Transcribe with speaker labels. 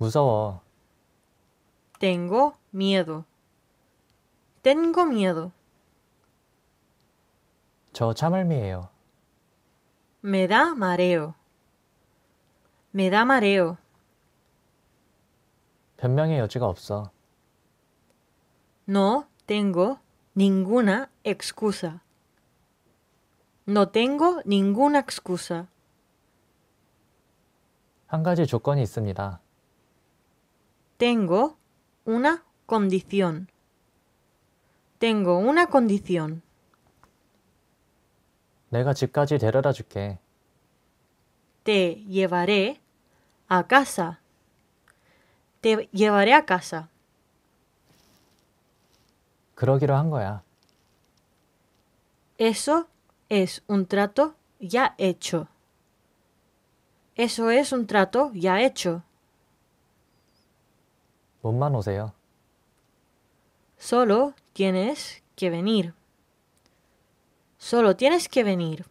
Speaker 1: 무서워. Tengo miedo. Tengo miedo. 저 참을미예요. Me da mareo. Me da mareo. 변명의 여지가 없어. No tengo ninguna excusa. No tengo ninguna excusa. 한 가지 조건이 있습니다. Tengo una condición. Tengo una condición. Te llevaré a casa. Te llevaré a casa. 그러기로 한 Eso es un trato ya hecho. Eso es un trato ya hecho. Solo tienes que venir. Solo tienes que venir.